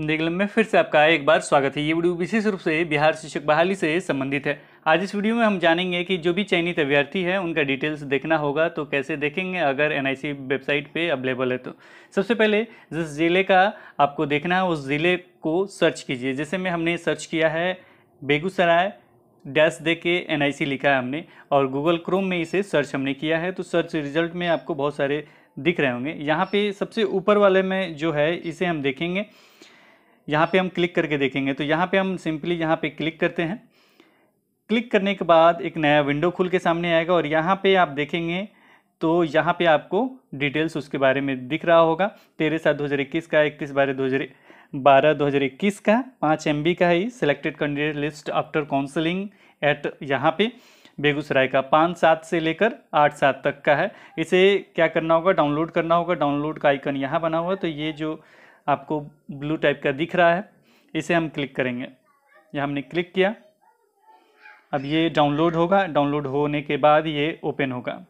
हिंदी में फिर से आपका एक बार स्वागत है ये वीडियो विशेष रूप से बिहार शिक्षक बहाली से संबंधित है आज इस वीडियो में हम जानेंगे कि जो भी चयनित अभ्यर्थी है उनका डिटेल्स देखना होगा तो कैसे देखेंगे अगर एन वेबसाइट पे अवेलेबल है तो सबसे पहले जिस ज़िले का आपको देखना है उस ज़िले को सर्च कीजिए जैसे में हमने सर्च किया है बेगूसराय डैश दे के एन लिखा है हमने और गूगल क्रोम में इसे सर्च हमने किया है तो सर्च रिजल्ट में आपको बहुत सारे दिख रहे होंगे यहाँ पे सबसे ऊपर वाले में जो है इसे हम देखेंगे यहाँ पे हम क्लिक करके देखेंगे तो यहाँ पे हम सिंपली यहाँ पे क्लिक करते हैं क्लिक करने के बाद एक नया विंडो खुल के सामने आएगा और यहाँ पे आप देखेंगे तो यहाँ पे आपको डिटेल्स उसके बारे में दिख रहा होगा तेरह सात दो हज़ार इक्कीस का इकतीस बारह दो हज़ार बारह दो हज़ार इक्कीस का पाँच एम बी का है selected candidate list after counselling at यहाँ पे बेगूसराय का पाँच सात से लेकर आठ सात तक का है इसे क्या करना होगा डाउनलोड करना होगा डाउनलोड का आइकन यहाँ बना हुआ है तो ये जो आपको ब्लू टाइप का दिख रहा है इसे हम क्लिक करेंगे यह हमने क्लिक किया अब ये डाउनलोड होगा डाउनलोड होने के बाद ये ओपन होगा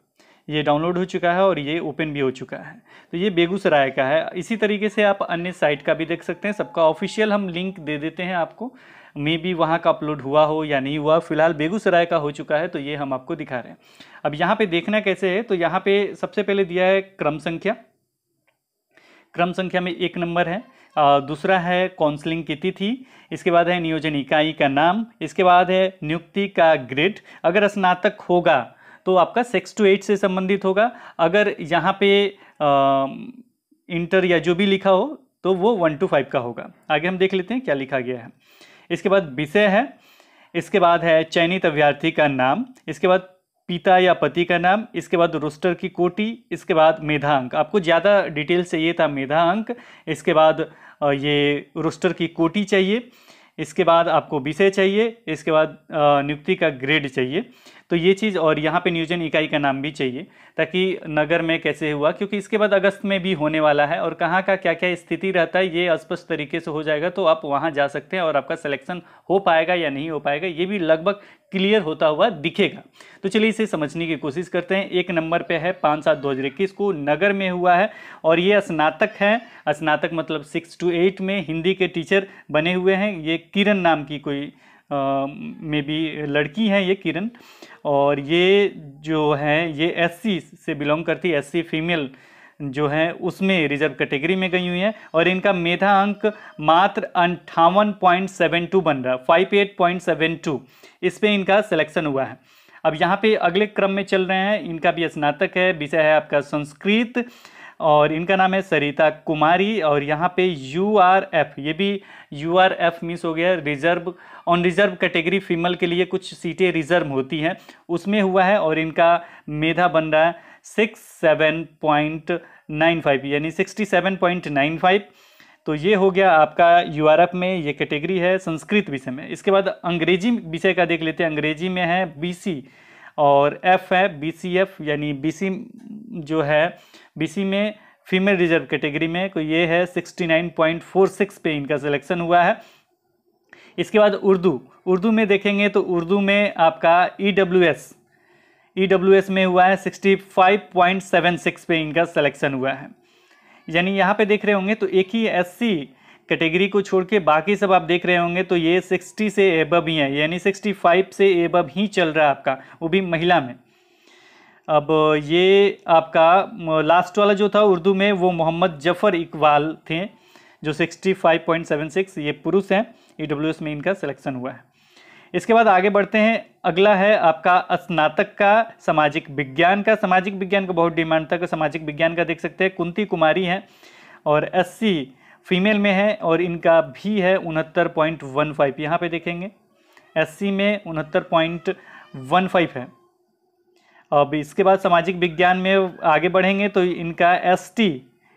ये डाउनलोड हो चुका है और ये ओपन भी हो चुका है तो ये बेगूसराय का है इसी तरीके से आप अन्य साइट का भी देख सकते हैं सबका ऑफिशियल हम लिंक दे देते हैं आपको मे बी वहाँ का अपलोड हुआ हो या नहीं हुआ फिलहाल बेगूसराय का हो चुका है तो ये हम आपको दिखा रहे हैं अब यहाँ पे देखना कैसे है तो यहाँ पे सबसे पहले दिया है क्रम संख्या क्रम संख्या में एक नंबर है दूसरा है काउंसलिंग की तिथि इसके बाद है नियोजन इकाई का नाम इसके बाद है नियुक्ति का ग्रेड अगर स्नातक होगा तो आपका सिक्स टू एट से संबंधित होगा अगर यहाँ पे आ, इंटर या जो भी लिखा हो तो वो वन टू फाइव का होगा आगे हम देख लेते हैं क्या लिखा गया है इसके बाद विषय है इसके बाद है चयनित अभ्यर्थी का नाम इसके बाद पिता या पति का नाम इसके बाद रोस्टर की कोटी इसके बाद मेधा अंक आपको ज़्यादा डिटेल चाहिए था मेधा अंक इसके बाद ये रोस्टर की कोटी चाहिए इसके बाद आपको विषय चाहिए इसके बाद नियुक्ति का ग्रेड चाहिए तो ये चीज़ और यहाँ पे नियोजन इकाई का नाम भी चाहिए ताकि नगर में कैसे हुआ क्योंकि इसके बाद अगस्त में भी होने वाला है और कहाँ का क्या क्या स्थिति रहता है ये स्पष्ट तरीके से हो जाएगा तो आप वहाँ जा सकते हैं और आपका सिलेक्शन हो पाएगा या नहीं हो पाएगा ये भी लगभग क्लियर होता हुआ दिखेगा तो चलिए इसे समझने की कोशिश करते हैं एक नंबर पे है पाँच सात दो हज़ार इक्कीस को नगर में हुआ है और ये स्नातक है स्नातक मतलब सिक्स टू एट में हिंदी के टीचर बने हुए हैं ये किरण नाम की कोई में भी लड़की हैं ये किरण और ये जो है ये एससी से बिलोंग करती है एससी फीमेल जो है उसमें रिजर्व कैटेगरी में गई हुई है और इनका मेधा अंक मात्र अंठावन पॉइंट सेवन टू बन रहा है five eight point seven two इस पर इनका सिलेक्शन हुआ है अब यहाँ पे अगले क्रम में चल रहे हैं इनका भी स्नातक है विषय है आपका संस्कृत और इनका नाम है सरिता कुमारी और यहाँ पे यू आर एफ ये भी यू आर एफ मिस हो गया reserve on reserve category female के लिए कुछ सीटें रिजर्व होती हैं उसमें हुआ है और इनका मेधा बन रहा है six seven point nine five यानी sixty seven point nine five तो ये हो गया आपका यू आर एफ में ये कैटेगरी है संस्कृत विषय में इसके बाद अंग्रेजी विषय का देख लेते हैं अंग्रेजी में है बी सी और एफ है बी सी एफ यानी बी सी जो है बीसी में फीमेल रिजर्व कैटेगरी में को तो ये है 69.46 पे इनका सिलेक्शन हुआ है इसके बाद उर्दू उर्दू में देखेंगे तो उर्दू में आपका E W S E W S में हुआ है 65.76 पे इनका सिलेक्शन हुआ है यानी यहाँ पे देख रहे होंगे तो एक ही एस सी कैटेगरी को छोड़ के बाकी सब आप देख रहे होंगे तो ये 60 से एबब ही है यानी 65 से एबब ही चल रहा है आपका वो भी महिला में अब ये आपका लास्ट वाला जो था उर्दू में वो मोहम्मद जफ़र इकबाल थे जो 65.76 ये पुरुष हैं ई में इनका सिलेक्शन हुआ है इसके बाद आगे बढ़ते हैं अगला है आपका स्नातक का सामाजिक विज्ञान का सामाजिक विज्ञान का बहुत डिमांड था सामाजिक विज्ञान का देख सकते हैं कुंती कुमारी हैं और एस फीमेल में है और इनका भी है उनहत्तर पॉइंट वन फाइव यहाँ पर देखेंगे एस में उनहत्तर पॉइंट वन फाइव है अब इसके बाद सामाजिक विज्ञान में आगे बढ़ेंगे तो इनका S T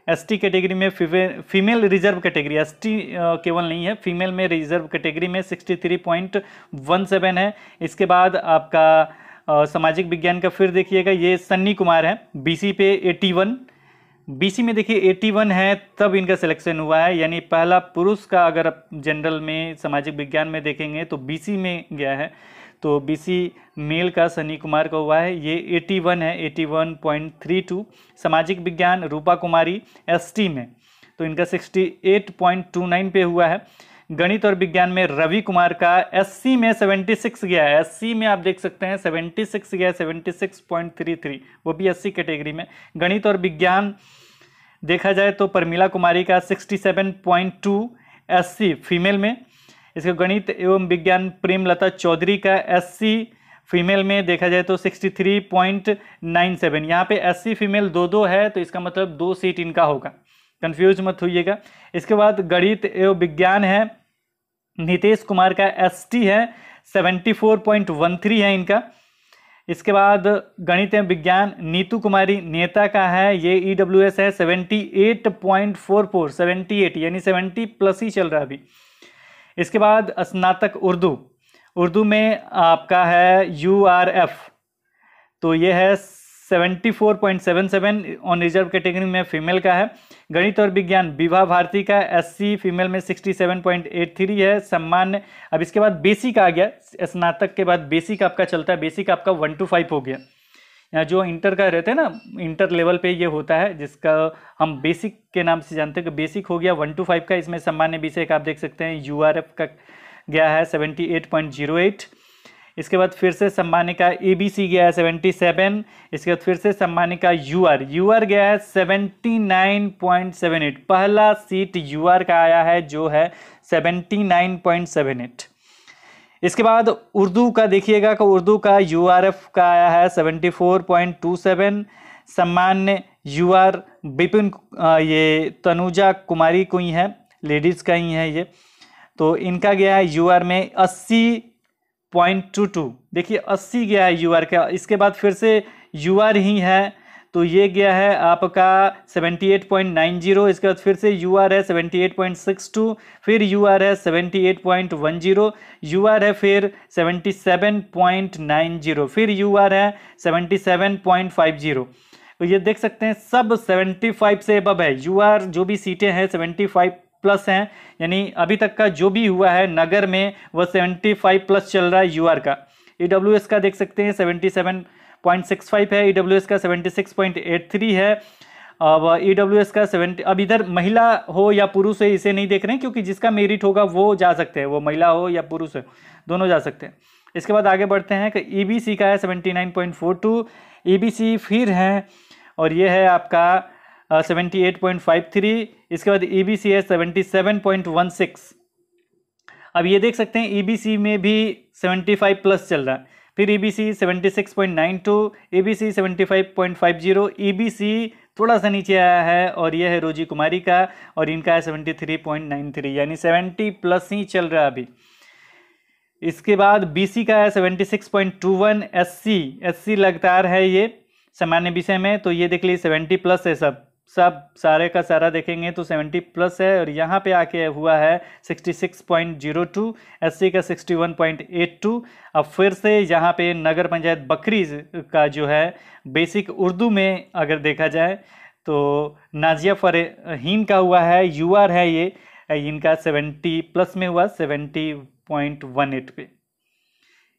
S T category में female reserve category S T केवल नहीं है फीमेल में रिजर्व कैटेगरी में sixty three point one seven है इसके बाद आपका सामाजिक विज्ञान का फिर देखिएगा ये सन्नी कुमार है बीसी पे वन बी में देखिए वन है तब इनका सिलेक्शन हुआ है यानी पहला पुरुष का अगर आप जनरल में सामाजिक विज्ञान में देखेंगे तो बी में गया है तो बीसी मेल का सनी कुमार का हुआ है ये 81 है 81.32 सामाजिक विज्ञान रूपा कुमारी एसटी में तो इनका 68.29 पे हुआ है गणित और विज्ञान में रवि कुमार का एससी में 76 गया है एससी में आप देख सकते हैं 76 गया है 76.33 वो भी एससी कैटेगरी में गणित और विज्ञान देखा जाए तो परमिला कुमारी का 67.2 एससी फीमेल में इसके गणित एवं विज्ञान प्रेमलता चौधरी का एस फीमेल में देखा जाए तो 63.97 यहाँ पे एस फीमेल दो दो है तो इसका मतलब दो सीट इनका होगा कंफ्यूज मत होइएगा इसके बाद गणित एवं विज्ञान है नितेश कुमार का एस है 74.13 है इनका इसके बाद गणित एवं विज्ञान नीतू कुमारी नेता का है ये ई e एस है 78.44 78 यानी 70 प्लस ही चल रहा है अभी इसके बाद स्नातक उर्दू उर्दू में आपका है यू आर एफ तो ये है seventy four point seven seven on reserve category में फीमेल का है गणित और विज्ञान विवाह भारती का एससी फीमेल में sixty seven point eight three है सम्मान अब इसके बाद बेसिक आ गया स्नातक के बाद बेसिक आपका चलता है बेसिक आपका वन टू फाइव हो गया जो इंटर का रहते हैं ना इंटर लेवल पे ये होता है जिसका हम बेसिक के नाम से जानते हैं कि बेसिक हो गया वन टू फाइव का इसमें सामान्य विषय आप देख सकते हैं यू का गया है seventy eight point zero eight इसके बाद फिर से सम्मान्य का ए बी सी गया है सेवेंटी सेवन इसके बाद फिर से सम्मान्य का यू आर यू आर गया है seventy nine point seven eight पहला सीट यू आर का आया है जो है seventy nine point seven eight इसके बाद उर्दू का देखिएगा कि उर्दू का यू का आया है seventy four point two seven सम्मान्य यू आर बिपिन ये तनुजा कुमारी को ही है लेडीज़ का ही है ये तो इनका गया है यू आर में अस्सी पॉइंट टू टू देखिए अस्सी गया है यू आर का इसके बाद फिर से यू आर ही है तो ये गया है आपका 78.90 इसके बाद फिर से यू आर है 78.62 फिर यू आर है 78.10 यू आर है फिर 77.90 फिर यू आर है 77.50 तो ये देख सकते हैं सब 75 से अब है यू आर जो भी सीटें हैं 75 प्लस हैं यानी अभी तक का जो भी हुआ है नगर में वह 75 प्लस चल रहा है यूआर का ई का देख सकते हैं 77 पॉइंट सिक्स फाइव है ई डब्ल्यू एस का seventy six point eight three है अब ई डब्ल्यू एस का सेवेंटी अब इधर महिला हो या पुरुष है इसे नहीं देख रहे हैं क्योंकि जिसका मेरिट होगा वो जा सकते हैं वो महिला हो या पुरुष हो दोनों जा सकते हैं इसके बाद आगे बढ़ते हैं कि ई बी सी का है seventy nine point four two E B C फिर है और ये है आपका seventy eight point five three इसके बाद ई बी सी है seventy seven point one six अब ये देख सकते हैं ई बी सी में भी सेवेंटी फाइव प्लस चल रहा है फिर E B C seventy six point nine two A B C seventy five point five zero E B C थोड़ा सा नीचे आया है और यह है रोजी कुमारी का और इनका है seventy three point nine three यानी सेवेंटी प्लस ही चल रहा है अभी इसके बाद बीसी का है seventy six point two one S C S C लगातार है ये सामान्य विषय में तो ये देख लीजिए सेवेंटी प्लस है सब सब सारे का सारा देखेंगे तो 70 प्लस है और यहाँ पे आके हुआ है 66.02 सी का 61.82 अब फिर से यहाँ पे नगर पंचायत बकरी का जो है बेसिक उर्दू में अगर देखा जाए तो नाजिया हीन का हुआ है यूआर है ये इनका 70 प्लस में हुआ 70.18 पे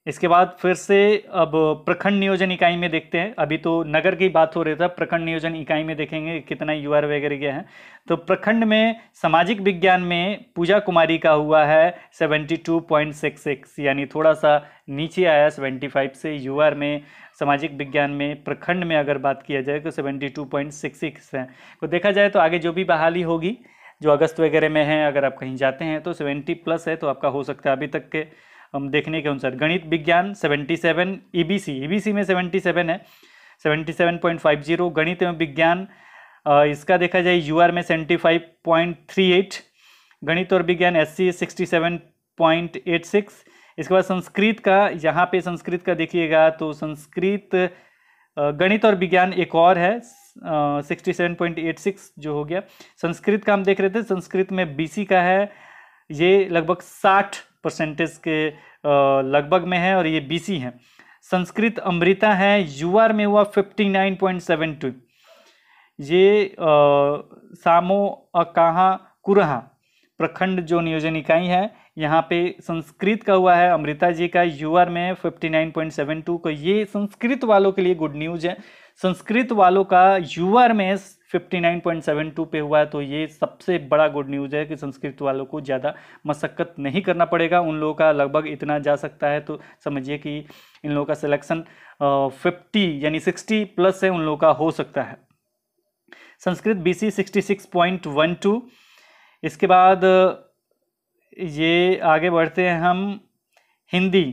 इसके बाद फिर से अब प्रखंड नियोजन इकाई में देखते हैं अभी तो नगर की बात हो रही था प्रखंड नियोजन इकाई में देखेंगे कितना यू आर वगैरह गया है तो प्रखंड में सामाजिक विज्ञान में पूजा कुमारी का हुआ है 72.66 यानी थोड़ा सा नीचे आया 75 से यू आर में सामाजिक विज्ञान में प्रखंड में अगर बात किया जाए तो 72.66 है तो देखा जाए तो आगे जो भी बहाली होगी जो अगस्त वगैरह में है अगर आप कहीं जाते हैं तो सेवेंटी प्लस है तो आपका हो सकता है अभी तक के हम देखने के अनुसार गणित विज्ञान 77 ईबीसी ईबीसी में 77 है 77.50 गणित एवं विज्ञान इसका देखा जाए यूआर में 75.38 गणित और विज्ञान एस सी इसके बाद संस्कृत का यहाँ पे संस्कृत का देखिएगा तो संस्कृत गणित और विज्ञान एक और है sixty seven point eight six जो हो गया संस्कृत का हम देख रहे थे संस्कृत में बीसी का है ये लगभग साठ परसेंटेज के लगभग में है और ये बीसी है संस्कृत अमृता है यूआर में हुआ fifty nine point seven two ये आ, सामो अकाहा कुरहा प्रखंड जो नियोजन इकाई है यहाँ पे संस्कृत का हुआ है अमृता जी का यूआर में fifty nine point seven two का ये संस्कृत वालों के लिए गुड न्यूज है संस्कृत वालों का यूआर में 59.72 पे हुआ है तो ये सबसे बड़ा गुड न्यूज़ है कि संस्कृत वालों को ज़्यादा मशक्क़त नहीं करना पड़ेगा उन लोगों का लगभग इतना जा सकता है तो समझिए कि इन लोगों का सिलेक्शन फिफ्टी यानी सिक्सटी प्लस से उन लोगों का हो सकता है Sanskrit B C sixty six point one two इसके बाद ये आगे बढ़ते हैं हम हिंदी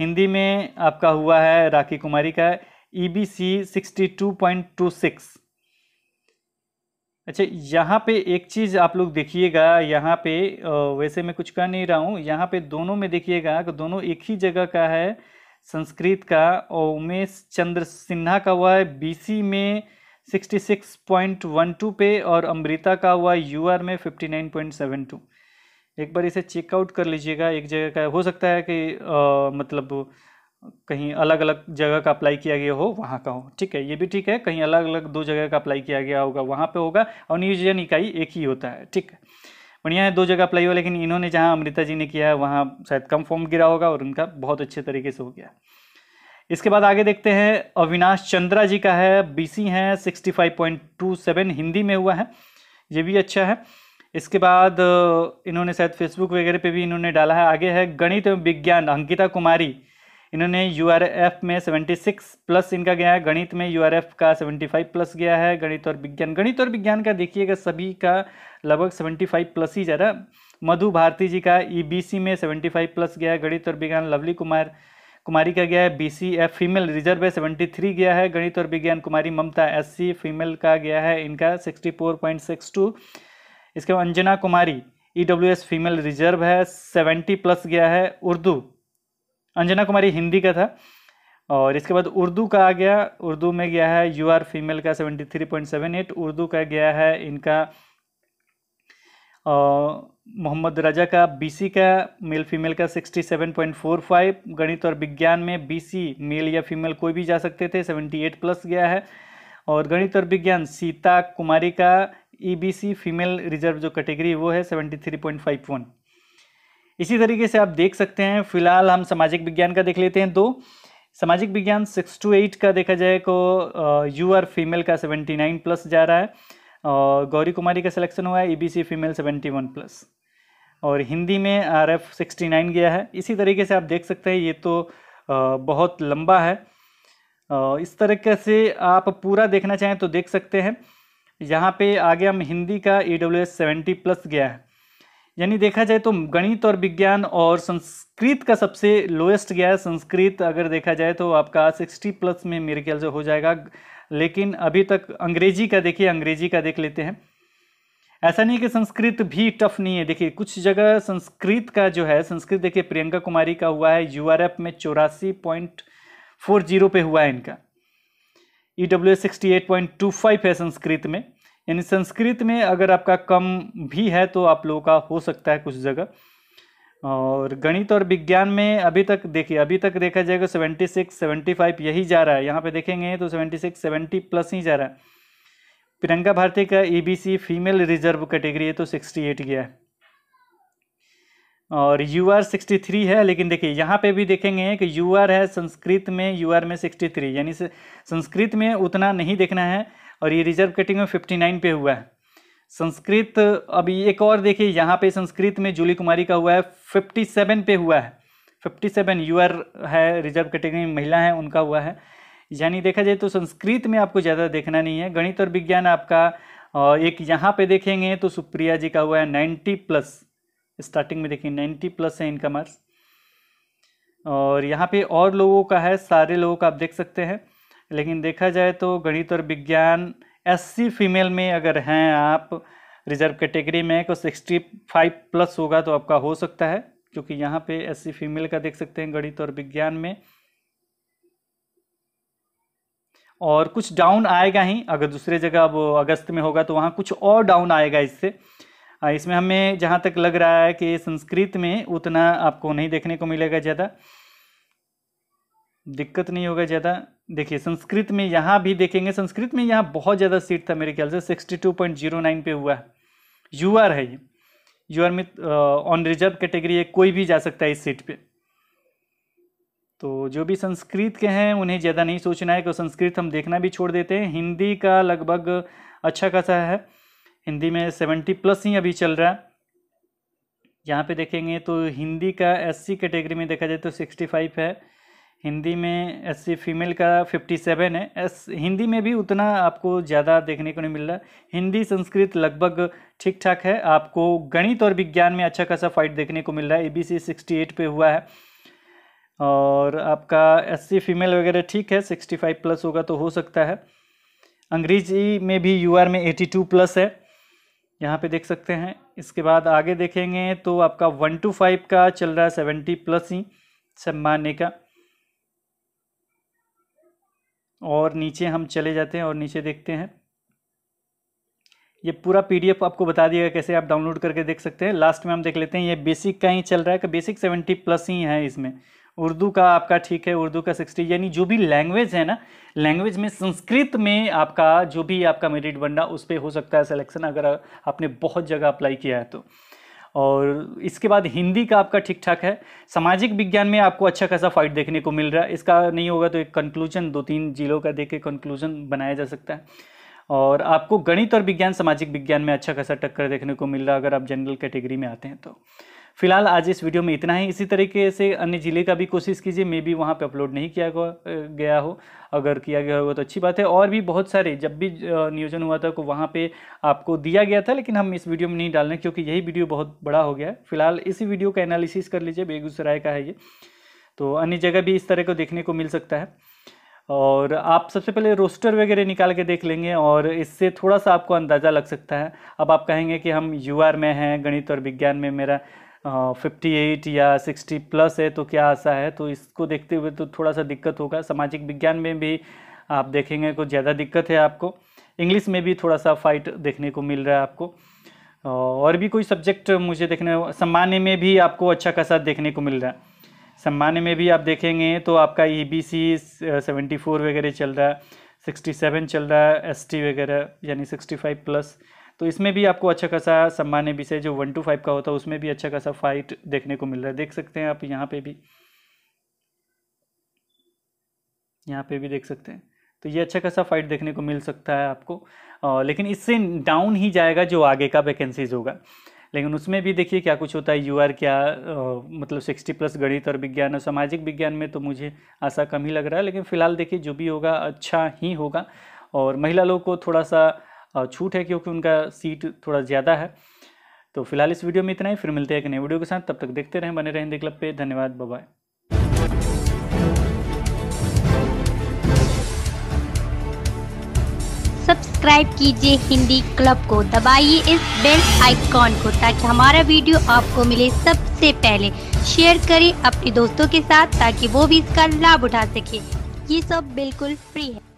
हिंदी में आपका हुआ है राखी कुमारी का E B C sixty two point two six अच्छा यहाँ पे एक चीज़ आप लोग देखिएगा यहाँ पे वैसे मैं कुछ कह नहीं रहा हूँ यहाँ पे दोनों में देखिएगा कि दोनों एक ही जगह का है संस्कृत का और उमेश चंद्र सिन्हा का हुआ है बीसी में 66.12 पे और अमृता का हुआ यूआर में 59.72 एक बार इसे चेकआउट कर लीजिएगा एक जगह का हो सकता है कि आ, मतलब कहीं अलग अलग जगह का अप्लाई किया गया हो वहाँ का हो ठीक है ये भी ठीक है कहीं अलग अलग दो जगह का अप्लाई किया गया होगा वहाँ पे होगा और नियोजन इकाई एक ही होता है ठीक है बढ़िया है दो जगह अप्लाई हुआ लेकिन इन्होंने जहाँ अमृता जी ने किया है वहाँ शायद कम फॉर्म गिरा होगा और उनका बहुत अच्छे तरीके से हो गया इसके बाद आगे देखते हैं अविनाश चंद्रा जी का है सी है सिक्सटी हिंदी में हुआ है ये भी अच्छा है इसके बाद इन्होंने शायद फेसबुक वगैरह पर भी इन्होंने डाला है आगे है गणित एवं विज्ञान अंकिता कुमारी इन्होंने यू में 76 प्लस इनका गया है गणित में यू का 75 प्लस गया है गणित और विज्ञान गणित और विज्ञान का देखिएगा सभी का लगभग 75 प्लस ही जा रहा मधु भारती जी का ई e में 75 प्लस गया है गणित और विज्ञान लवली कुमार कुमारी का गया है B C F female reserve है सेवेंटी थ्री गया है गणित और विज्ञान कुमारी ममता एस सी फीमेल का गया है इनका sixty four point six two इसके बाद Anjana Kumari E W S female reserve है सेवेंटी प्लस गया है उर्दू अंजना कुमारी हिंदी का था और इसके बाद उर्दू का आ गया उर्दू में गया है यू आर फीमेल का seventy three point seven eight Urdu का गया है इनका मोहम्मद रजा का बीसी का मेल फीमेल का sixty seven point four five गणित और विज्ञान में बीसी मेल या फीमेल कोई भी जा सकते थे सेवेंटी एट प्लस गया है और गणित और विज्ञान सीता कुमारी का ईबीसी फीमेल रिजर्व जो कैटेगरी वो है वन इसी तरीके से आप देख सकते हैं फिलहाल हम सामाजिक विज्ञान का देख लेते हैं दो सामाजिक विज्ञान सिक्स टू एट का देखा जाए तो यू आर फीमेल का सेवेंटी नाइन प्लस जा रहा है और गौरी कुमारी का सिलेक्शन हुआ है B C female seventy one plus और हिंदी में आर एफ सिक्सटी नाइन गया है इसी तरीके से आप देख सकते हैं ये तो बहुत लंबा है इस तरीके से आप पूरा देखना चाहें तो देख सकते हैं यहाँ पे आगे हम हिंदी का E W S seventy plus गया है यानी देखा जाए तो गणित और विज्ञान और संस्कृत का सबसे लोएस्ट गया है संस्कृत अगर देखा जाए तो आपका सिक्सटी प्लस में मेरे ख्याल से हो जाएगा लेकिन अभी तक अंग्रेजी का देखिए अंग्रेजी का देख लेते हैं ऐसा नहीं कि संस्कृत भी टफ नहीं है देखिए कुछ जगह संस्कृत का जो है संस्कृत देखिए प्रियंका कुमारी का हुआ है यू में चौरासी पॉइंट फोर जीरो पे हुआ है इनका E W S sixty eight point two five है संस्कृत में यानी संस्कृत में अगर आपका कम भी है तो आप लोगों का हो सकता है कुछ जगह और गणित और विज्ञान में अभी तक देखिए अभी तक देखा जाएगा सेवेंटी सिक्स सेवेंटी फाइव यही जा रहा है यहाँ पे देखेंगे तो सेवेंटी सिक्स सेवेंटी प्लस ही जा रहा है प्रियंका भारती का सी फीमेल रिजर्व कैटेगरी है तो सिक्सटी एट गया है और यू आर सिक्सटी थ्री है लेकिन देखिए यहाँ पे भी देखेंगे कि यू आर है संस्कृत में यू आर में सिक्सटी थ्री यानी संस्कृत में उतना नहीं देखना है और ये रिजर्व कैटेगरी में फिफ्टी नाइन पे हुआ है संस्कृत अभी एक और देखिए यहाँ पे संस्कृत में जूली कुमारी का हुआ है फिफ्टी सेवन पे हुआ है फिफ्टी सेवन यूआर है रिजर्व कैटेगरी में महिला है उनका हुआ है यानी देखा जाए तो संस्कृत में आपको ज़्यादा देखना नहीं है गणित और विज्ञान आपका एक यहाँ पे देखेंगे तो सुप्रिया जी का हुआ है नाइन्टी प्लस स्टार्टिंग में देखिए नाइन्टी प्लस है इनका मार्क्स और यहाँ पे और लोगों का है सारे लोगों का आप देख सकते हैं लेकिन देखा जाए तो गणित और विज्ञान एससी फीमेल में अगर हैं आप रिजर्व कैटेगरी में को 65 प्लस होगा तो आपका हो सकता है क्योंकि यहाँ पे एससी फीमेल का देख सकते हैं गणित और विज्ञान में और कुछ डाउन आएगा ही अगर दूसरे जगह अब अगस्त में होगा तो वहाँ कुछ और डाउन आएगा इससे इसमें हमें जहाँ तक लग रहा है कि संस्कृत में उतना आपको नहीं देखने को मिलेगा ज़्यादा दिक्कत नहीं होगा ज़्यादा देखिए संस्कृत में यहाँ भी देखेंगे संस्कृत में यहाँ बहुत ज़्यादा सीट था मेरे ख्याल से sixty two point zero nine पे हुआ है यू आर है ये यू आर में ऑन रिजर्व कैटेगरी है कोई भी जा सकता है इस सीट पे तो जो भी संस्कृत के हैं उन्हें ज़्यादा नहीं सोचना है क्योंकि संस्कृत हम देखना भी छोड़ देते हैं हिंदी का लगभग अच्छा खासा है हिंदी में सेवेंटी प्लस ही अभी चल रहा है यहाँ पर देखेंगे तो हिंदी का एस कैटेगरी में देखा जाए तो सिक्सटी फाइव है हिंदी में एस सी फीमेल का 57 है एस हिंदी में भी उतना आपको ज़्यादा देखने को नहीं मिल रहा हिंदी संस्कृत लगभग ठीक ठाक है आपको गणित और विज्ञान में अच्छा खासा फाइट देखने को मिल रहा है A B C sixty eight पे हुआ है और आपका एस सी फीमेल वगैरह ठीक है सिक्सटी फाइव प्लस होगा तो हो सकता है अंग्रेजी में भी यू आर में एटी टू प्लस है यहाँ पे देख सकते हैं इसके बाद आगे देखेंगे तो आपका वन टू फाइव का चल रहा है सेवेंटी प्लस ही मानने का और नीचे हम चले जाते हैं और नीचे देखते हैं ये पूरा पीडीएफ आपको बता दिएगा कैसे आप डाउनलोड करके देख सकते हैं लास्ट में हम देख लेते हैं ये बेसिक का ही चल रहा है कि बेसिक सेवेंटी प्लस ही है इसमें उर्दू का आपका ठीक है उर्दू का सिक्सटी यानी जो भी लैंग्वेज है ना लैंग्वेज में संस्कृत में आपका जो भी आपका मेरिट बनना उस पर हो सकता है सिलेक्शन अगर आपने बहुत जगह अप्लाई किया है तो और इसके बाद हिंदी का आपका ठीक ठाक है सामाजिक विज्ञान में आपको अच्छा खासा फाइट देखने को मिल रहा है इसका नहीं होगा तो एक कंक्लूजन दो तीन जिलों का देख के कंक्लूजन बनाया जा सकता है और आपको गणित और विज्ञान सामाजिक विज्ञान में अच्छा खासा टक्कर देखने को मिल रहा है अगर आप जनरल कैटेगरी में आते हैं तो फिलहाल आज इस वीडियो में इतना ही इसी तरीके से अन्य ज़िले का भी कोशिश कीजिए मे बी वहाँ पर अपलोड नहीं किया गया हो अगर किया गया होगा तो अच्छी बात है और भी बहुत सारे जब भी नियोजन हुआ था को वहाँ पर आपको दिया गया था लेकिन हम इस वीडियो में नहीं डालने क्योंकि यही वीडियो बहुत बड़ा हो गया है फिलहाल इसी वीडियो का एनालिसिस कर लीजिए बेगूसराय का है ये तो अन्य जगह भी इस तरह को देखने को मिल सकता है और आप सबसे पहले रोस्टर वगैरह निकाल के देख लेंगे और इससे थोड़ा सा आपको अंदाज़ा लग सकता है अब आप कहेंगे कि हम यूआर में हैं गणित और विज्ञान में मेरा फिफ्टी एट या सिक्सटी प्लस है तो क्या आशा है तो इसको देखते हुए तो थोड़ा सा दिक्कत होगा सामाजिक विज्ञान में भी आप देखेंगे कुछ ज़्यादा दिक्कत है आपको इंग्लिश में भी थोड़ा सा फाइट देखने को मिल रहा है आपको और भी कोई सब्जेक्ट मुझे देखने सामान्य में भी आपको अच्छा खासा देखने को मिल रहा है सामान्य में भी आप देखेंगे तो आपका E B C seventy four वगैरह चल रहा है सिक्सटी सेवन चल रहा है एस टी वगैरह यानी सिक्सटी फाइव प्लस तो इसमें भी आपको अच्छा खासा सम्मान्य विषय जो वन टू फाइव का होता है उसमें भी अच्छा खासा फाइट देखने को मिल रहा है देख सकते हैं आप यहाँ पे भी यहाँ पे भी देख सकते हैं तो ये अच्छा खासा फाइट देखने को मिल सकता है आपको आ, लेकिन इससे डाउन ही जाएगा जो आगे का वैकेंसीज होगा लेकिन उसमें भी देखिए क्या कुछ होता है यू आर क्या आ, मतलब सिक्सटी प्लस गणित और विज्ञान और सामाजिक विज्ञान में तो मुझे आशा कम ही लग रहा है लेकिन फ़िलहाल देखिए जो भी होगा अच्छा ही होगा और महिला लोग को थोड़ा सा छूट है क्योंकि उनका सीट थोड़ा ज़्यादा है तो फिलहाल इस वीडियो में इतना ही फिर मिलते हैं एक नए वीडियो के साथ तब तक देखते रहें बने रहें हिंदी क्लब पे धन्यवाद बाय सब्सक्राइब कीजिए हिंदी क्लब को दबाइए इस बेल आइकॉन को ताकि हमारा वीडियो आपको मिले सबसे पहले शेयर करें अपने दोस्तों के साथ ताकि वो भी इसका लाभ उठा सके ये सब बिल्कुल फ्री है